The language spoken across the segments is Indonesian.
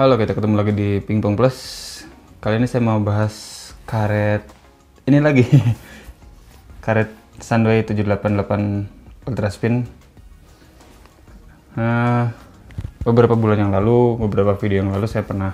Halo, kita ketemu lagi di Pingpong Plus. Kali ini saya mau bahas karet ini lagi. karet Sunway 788 Ultra Spin. Eh, beberapa bulan yang lalu, beberapa video yang lalu saya pernah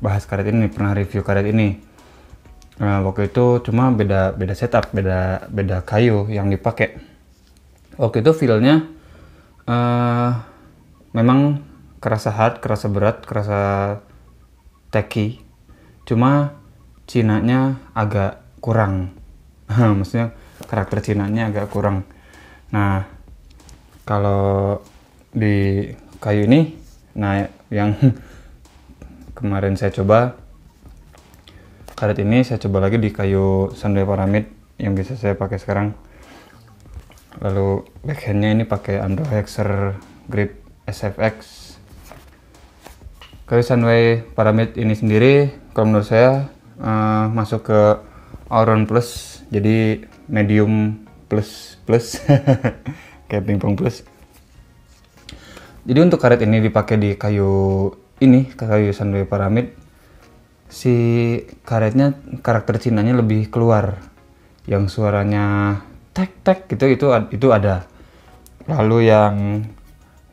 bahas karet ini, pernah review karet ini. Nah, waktu itu cuma beda beda setup, beda beda kayu yang dipakai. Waktu itu feelnya uh, memang kerasa hard kerasa berat kerasa teki, cuma Cinanya agak kurang maksudnya karakter Cinanya agak kurang nah kalau di kayu ini nah yang kemarin saya coba karet ini saya coba lagi di kayu sandal paramid yang bisa saya pakai sekarang lalu backhandnya ini pakai Andro Hexer Grip SFX Kayu Sunway Paramid ini sendiri kalau menurut saya uh, masuk ke Auron Plus jadi medium plus plus kayak pingpong plus jadi untuk karet ini dipakai di kayu ini kayu Sunway Paramid si karetnya karakter Cinanya lebih keluar yang suaranya tek tek gitu itu itu ada lalu yang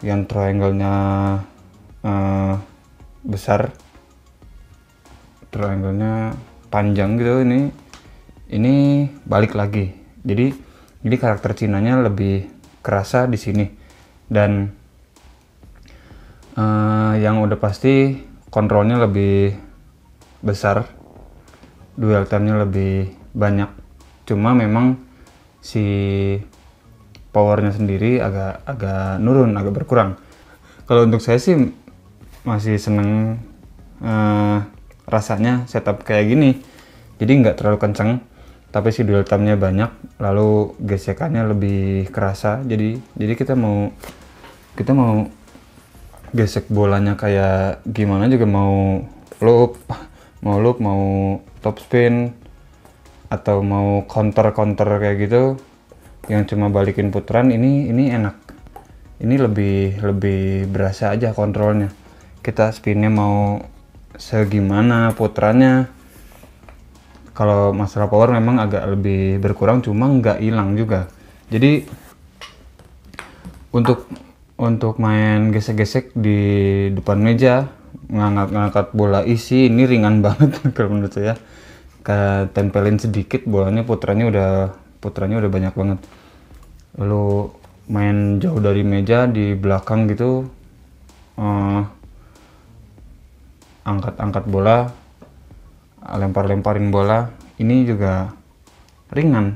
yang triangle-nya uh, besar triangle-nya panjang gitu ini ini balik lagi jadi jadi karakter Cinanya lebih kerasa di sini dan uh, yang udah pasti kontrolnya lebih besar dual time-nya lebih banyak cuma memang si powernya sendiri agak agak nurun agak berkurang kalau untuk saya sih masih seneng uh, rasanya setup kayak gini jadi nggak terlalu kenceng tapi si dual tamnya banyak lalu gesekannya lebih kerasa jadi jadi kita mau kita mau gesek bolanya kayak gimana juga mau loop mau loop mau top spin atau mau counter counter kayak gitu yang cuma balikin putaran ini ini enak ini lebih lebih berasa aja kontrolnya kita spinnya mau segimana putranya kalau masalah power memang agak lebih berkurang cuma nggak hilang juga jadi untuk untuk main gesek-gesek di depan meja ngangkat-ngangkat bola isi ini ringan banget kalau menurut saya ke tempelin sedikit bolanya putranya udah putranya udah banyak banget lalu main jauh dari meja di belakang gitu uh, angkat-angkat bola lempar-lemparin bola ini juga ringan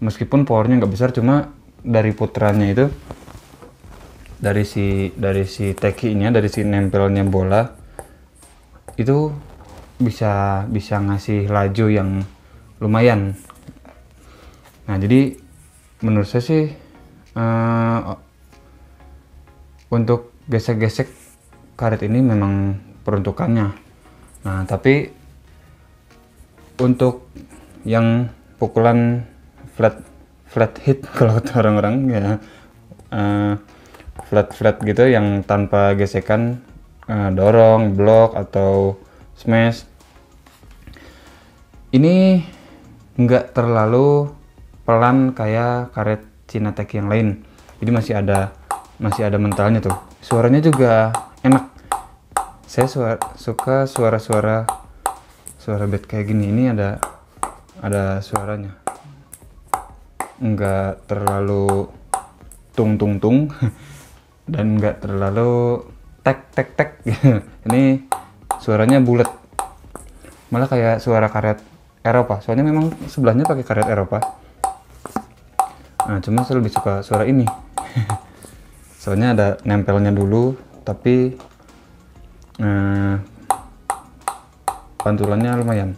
meskipun powernya nggak besar cuma dari putranya itu dari si dari si tekinya dari si nempelnya bola itu bisa bisa ngasih laju yang lumayan nah jadi menurut saya sih uh, untuk gesek-gesek karet ini memang peruntukannya nah tapi untuk yang pukulan flat flat hit kalau orang-orang ya uh, flat flat gitu yang tanpa gesekan uh, dorong blok atau smash ini nggak terlalu pelan kayak karet cina Cinatek yang lain jadi masih ada masih ada mentalnya tuh suaranya juga enak saya suara, suka suara-suara suara bed kayak gini ini ada ada suaranya nggak terlalu tung tung tung dan nggak terlalu tek tek tek ini suaranya bulat malah kayak suara karet Eropa soalnya memang sebelahnya pakai karet Eropa nah cuma saya lebih suka suara ini soalnya ada nempelnya dulu tapi Eh, pantulannya lumayan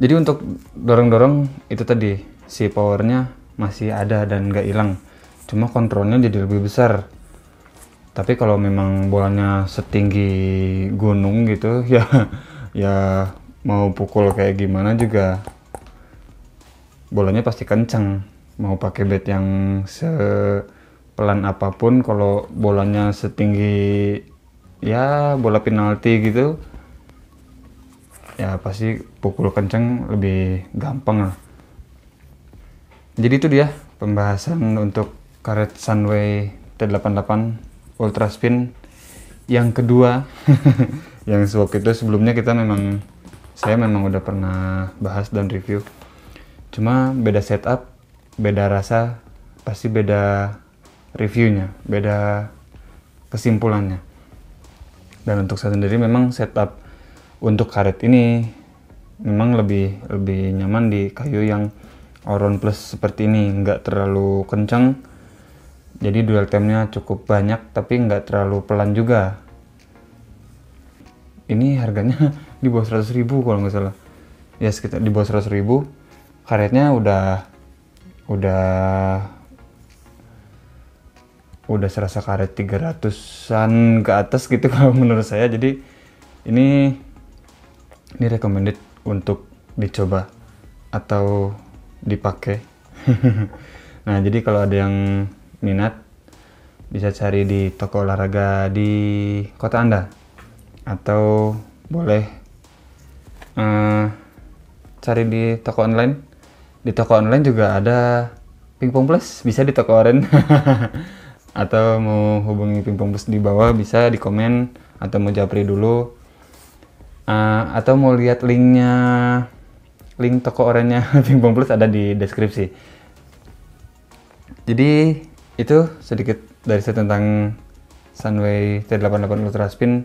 jadi untuk dorong-dorong itu tadi si powernya masih ada dan nggak hilang cuma kontrolnya jadi lebih besar tapi kalau memang bolanya setinggi gunung gitu ya ya mau pukul kayak gimana juga bolanya pasti kencang mau pakai bed yang se pelan apapun kalau bolanya setinggi ya bola penalti gitu ya pasti pukul kenceng lebih gampang lah jadi itu dia pembahasan untuk karet Sunway T88 Ultra Spin yang kedua yang waktu itu sebelumnya kita memang saya memang udah pernah bahas dan review cuma beda setup beda rasa pasti beda reviewnya, beda kesimpulannya. Dan untuk saya sendiri memang setup untuk karet ini memang lebih lebih nyaman di kayu yang Oron Plus seperti ini, nggak terlalu kencang. Jadi dual temnya cukup banyak tapi nggak terlalu pelan juga. Ini harganya di bawah 100 ribu kalau nggak salah. Ya sekitar di bawah 100 ribu. Karetnya udah udah udah serasa karet 300-an ke atas gitu kalau menurut saya. Jadi ini ini recommended untuk dicoba atau dipakai. nah, jadi kalau ada yang minat bisa cari di toko olahraga di kota Anda atau boleh uh, cari di toko online. Di toko online juga ada pingpong plus bisa di toko online atau mau hubungi pingpong bus di bawah bisa di komen atau mau japri dulu uh, atau mau lihat linknya link toko orangnya pingpong plus ada di deskripsi jadi itu sedikit dari saya tentang Sunway T88 Ultra Spin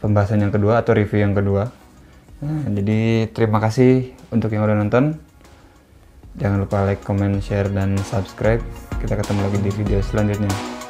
pembahasan yang kedua atau review yang kedua nah, jadi terima kasih untuk yang udah nonton jangan lupa like, comment, share, dan subscribe kita ketemu lagi di video selanjutnya